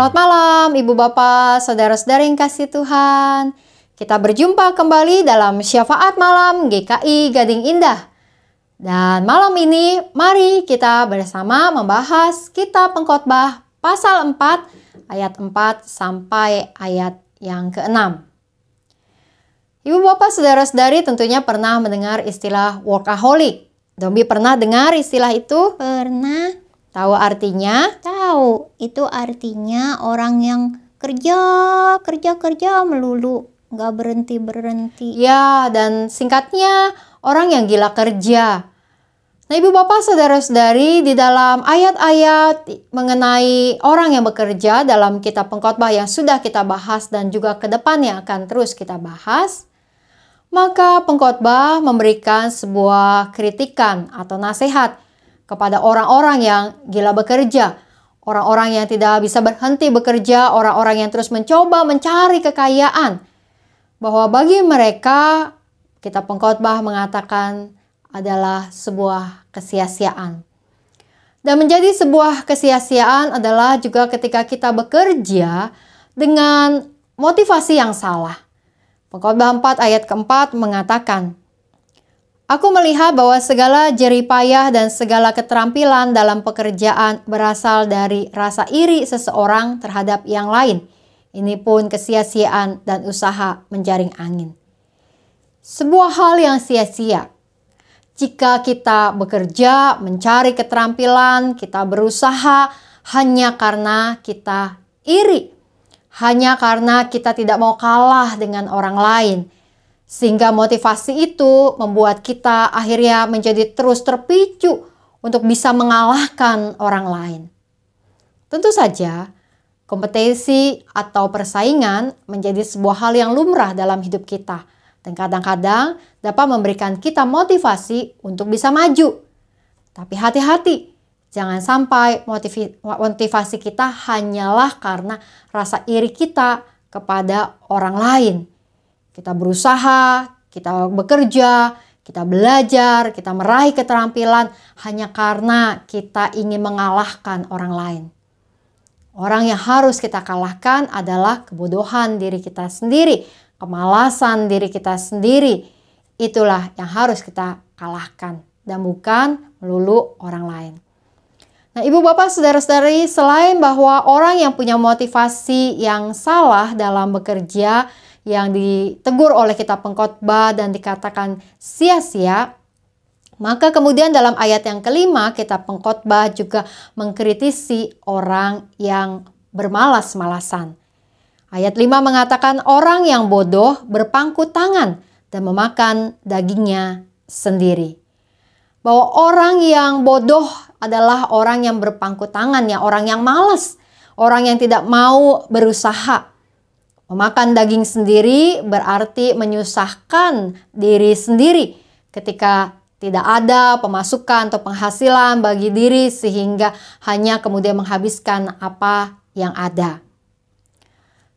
Selamat malam, Ibu Bapak, saudara saudara yang kasih Tuhan. Kita berjumpa kembali dalam Syafaat Malam GKI Gading Indah. Dan malam ini, mari kita bersama membahas Kitab Pengkhotbah pasal 4 ayat 4 sampai ayat yang ke-6. Ibu bapak saudara-saudari tentunya pernah mendengar istilah workaholic. Dombi pernah dengar istilah itu? Pernah. Tahu artinya? Tahu itu artinya orang yang kerja, kerja, kerja melulu, nggak berhenti berhenti. Ya, dan singkatnya orang yang gila kerja. Nah, ibu bapak saudara-saudari di dalam ayat-ayat mengenai orang yang bekerja dalam kitab pengkhotbah yang sudah kita bahas dan juga ke depannya akan terus kita bahas, maka pengkhotbah memberikan sebuah kritikan atau nasihat kepada orang-orang yang gila bekerja orang-orang yang tidak bisa berhenti bekerja, orang-orang yang terus mencoba mencari kekayaan. Bahwa bagi mereka, kita pengkhotbah mengatakan adalah sebuah kesia-siaan. Dan menjadi sebuah kesia-siaan adalah juga ketika kita bekerja dengan motivasi yang salah. Pengkhotbah 4 ayat keempat mengatakan, Aku melihat bahwa segala jeripayah dan segala keterampilan dalam pekerjaan berasal dari rasa iri seseorang terhadap yang lain. Ini pun kesia-siaan dan usaha menjaring angin. Sebuah hal yang sia-sia. Jika kita bekerja, mencari keterampilan, kita berusaha hanya karena kita iri, hanya karena kita tidak mau kalah dengan orang lain sehingga motivasi itu membuat kita akhirnya menjadi terus terpicu untuk bisa mengalahkan orang lain. Tentu saja, kompetisi atau persaingan menjadi sebuah hal yang lumrah dalam hidup kita dan kadang-kadang dapat memberikan kita motivasi untuk bisa maju. Tapi hati-hati, jangan sampai motivasi kita hanyalah karena rasa iri kita kepada orang lain. Kita berusaha, kita bekerja, kita belajar, kita meraih keterampilan hanya karena kita ingin mengalahkan orang lain. Orang yang harus kita kalahkan adalah kebodohan diri kita sendiri, kemalasan diri kita sendiri. Itulah yang harus kita kalahkan dan bukan melulu orang lain. Nah, Ibu Bapak Saudara-saudari, selain bahwa orang yang punya motivasi yang salah dalam bekerja yang ditegur oleh kita pengkhotbah dan dikatakan sia-sia, maka kemudian dalam ayat yang kelima kita pengkhotbah juga mengkritisi orang yang bermalas-malasan. Ayat 5 mengatakan orang yang bodoh berpangku tangan dan memakan dagingnya sendiri. Bahwa orang yang bodoh adalah orang yang berpangku tangan, ya orang yang malas, orang yang tidak mau berusaha. Memakan daging sendiri berarti menyusahkan diri sendiri ketika tidak ada pemasukan atau penghasilan bagi diri sehingga hanya kemudian menghabiskan apa yang ada.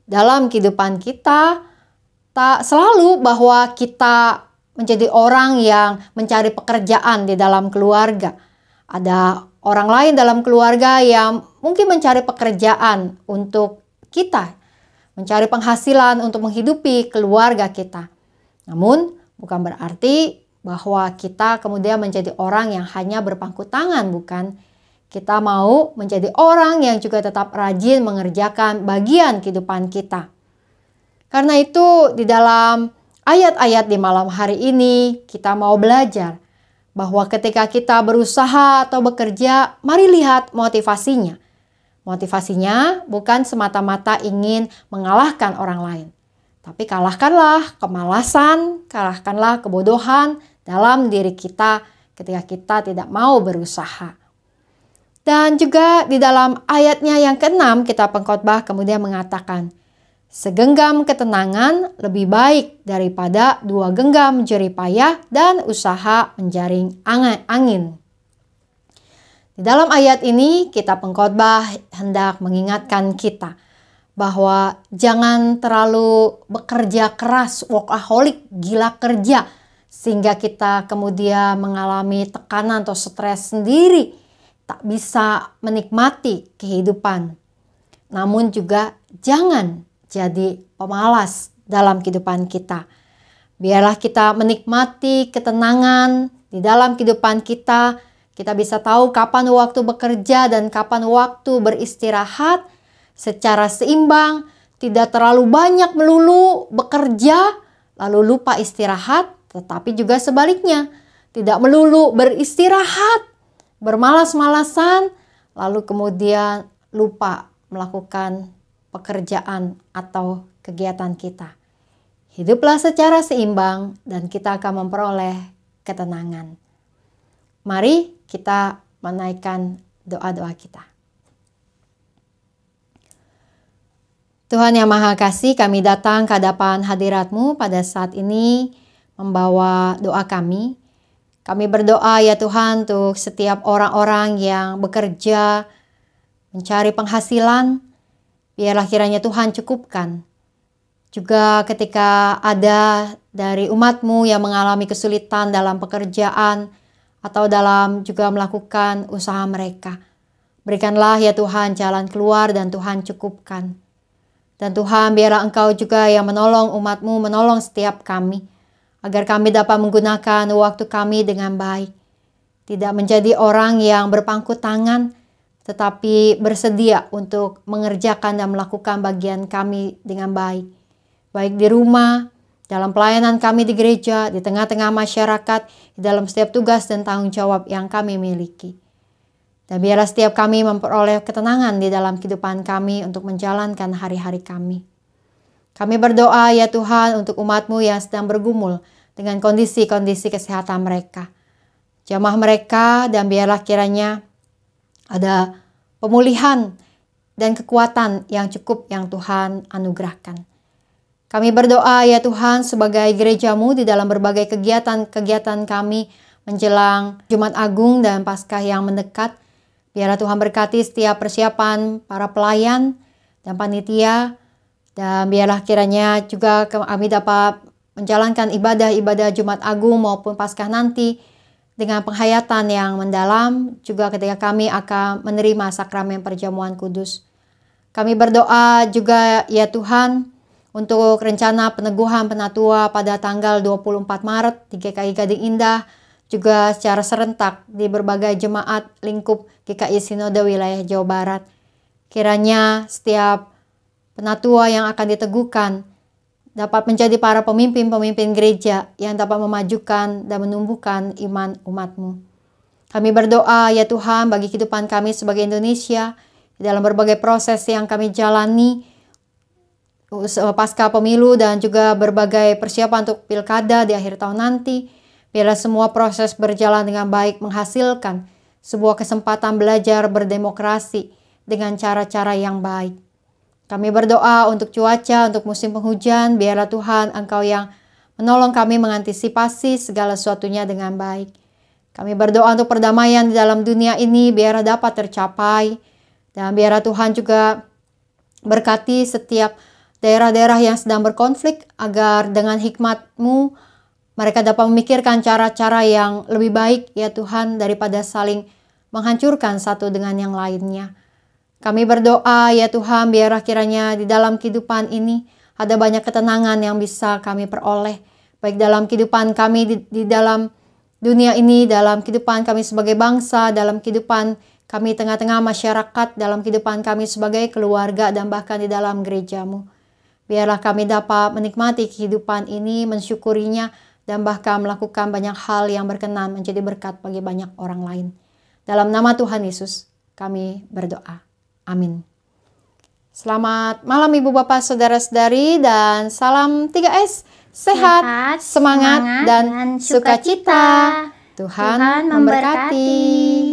Dalam kehidupan kita tak selalu bahwa kita menjadi orang yang mencari pekerjaan di dalam keluarga. Ada orang lain dalam keluarga yang mungkin mencari pekerjaan untuk kita mencari penghasilan untuk menghidupi keluarga kita. Namun, bukan berarti bahwa kita kemudian menjadi orang yang hanya berpangku tangan, bukan? Kita mau menjadi orang yang juga tetap rajin mengerjakan bagian kehidupan kita. Karena itu, di dalam ayat-ayat di malam hari ini, kita mau belajar bahwa ketika kita berusaha atau bekerja, mari lihat motivasinya. Motivasinya bukan semata-mata ingin mengalahkan orang lain, tapi kalahkanlah kemalasan, kalahkanlah kebodohan dalam diri kita ketika kita tidak mau berusaha. Dan juga di dalam ayatnya yang keenam kita pengkhotbah kemudian mengatakan, Segenggam ketenangan lebih baik daripada dua genggam jeripayah dan usaha menjaring angin. Di dalam ayat ini, kita pengkhotbah hendak mengingatkan kita bahwa jangan terlalu bekerja keras, workaholic, gila kerja, sehingga kita kemudian mengalami tekanan atau stres sendiri, tak bisa menikmati kehidupan. Namun juga jangan jadi pemalas dalam kehidupan kita. Biarlah kita menikmati ketenangan di dalam kehidupan kita, kita bisa tahu kapan waktu bekerja dan kapan waktu beristirahat secara seimbang, tidak terlalu banyak melulu bekerja lalu lupa istirahat, tetapi juga sebaliknya, tidak melulu beristirahat, bermalas-malasan, lalu kemudian lupa melakukan pekerjaan atau kegiatan kita. Hiduplah secara seimbang dan kita akan memperoleh ketenangan. Mari kita menaikkan doa-doa kita. Tuhan Yang Maha Kasih, kami datang ke hadapan hadiratmu pada saat ini membawa doa kami. Kami berdoa ya Tuhan untuk setiap orang-orang yang bekerja, mencari penghasilan, biarlah kiranya Tuhan cukupkan. Juga ketika ada dari umatmu yang mengalami kesulitan dalam pekerjaan, atau dalam juga melakukan usaha mereka. Berikanlah ya Tuhan jalan keluar dan Tuhan cukupkan. Dan Tuhan biarlah Engkau juga yang menolong umatmu, menolong setiap kami, agar kami dapat menggunakan waktu kami dengan baik. Tidak menjadi orang yang berpangku tangan, tetapi bersedia untuk mengerjakan dan melakukan bagian kami dengan baik. Baik di rumah, dalam pelayanan kami di gereja, di tengah-tengah masyarakat, di dalam setiap tugas dan tanggung jawab yang kami miliki. Dan biarlah setiap kami memperoleh ketenangan di dalam kehidupan kami untuk menjalankan hari-hari kami. Kami berdoa ya Tuhan untuk umatmu yang sedang bergumul dengan kondisi-kondisi kesehatan mereka. Jamah mereka dan biarlah kiranya ada pemulihan dan kekuatan yang cukup yang Tuhan anugerahkan. Kami berdoa ya Tuhan sebagai gerejamu di dalam berbagai kegiatan-kegiatan kami menjelang Jumat Agung dan Paskah yang mendekat. Biarlah Tuhan berkati setiap persiapan para pelayan dan panitia dan biarlah kiranya juga kami dapat menjalankan ibadah-ibadah Jumat Agung maupun Paskah nanti dengan penghayatan yang mendalam juga ketika kami akan menerima sakramen perjamuan kudus. Kami berdoa juga ya Tuhan untuk rencana peneguhan penatua pada tanggal 24 Maret di GKI Gading Indah juga secara serentak di berbagai jemaat lingkup GKI Sinode wilayah Jawa Barat. Kiranya setiap penatua yang akan diteguhkan dapat menjadi para pemimpin-pemimpin gereja yang dapat memajukan dan menumbuhkan iman umatmu. Kami berdoa ya Tuhan bagi kehidupan kami sebagai Indonesia dalam berbagai proses yang kami jalani, Eh, pasca pemilu dan juga berbagai persiapan untuk pilkada di akhir tahun nanti. Biarlah semua proses berjalan dengan baik menghasilkan sebuah kesempatan belajar berdemokrasi dengan cara-cara yang baik. Kami berdoa untuk cuaca, untuk musim penghujan, biarlah Tuhan Engkau yang menolong kami mengantisipasi segala sesuatunya dengan baik. Kami berdoa untuk perdamaian di dalam dunia ini biarlah dapat tercapai dan biarlah Tuhan juga berkati setiap daerah-daerah yang sedang berkonflik agar dengan hikmatmu mereka dapat memikirkan cara-cara yang lebih baik ya Tuhan daripada saling menghancurkan satu dengan yang lainnya. Kami berdoa ya Tuhan biar kiranya di dalam kehidupan ini ada banyak ketenangan yang bisa kami peroleh. Baik dalam kehidupan kami di, di dalam dunia ini, dalam kehidupan kami sebagai bangsa, dalam kehidupan kami tengah-tengah masyarakat, dalam kehidupan kami sebagai keluarga dan bahkan di dalam gerejamu. Biarlah kami dapat menikmati kehidupan ini, mensyukurinya, dan bahkan melakukan banyak hal yang berkenan menjadi berkat bagi banyak orang lain. Dalam nama Tuhan Yesus, kami berdoa. Amin. Selamat malam Ibu Bapak Saudara-saudari dan salam 3S. Sehat, Sehat semangat, semangat dan, dan sukacita. Suka Tuhan, Tuhan memberkati. memberkati.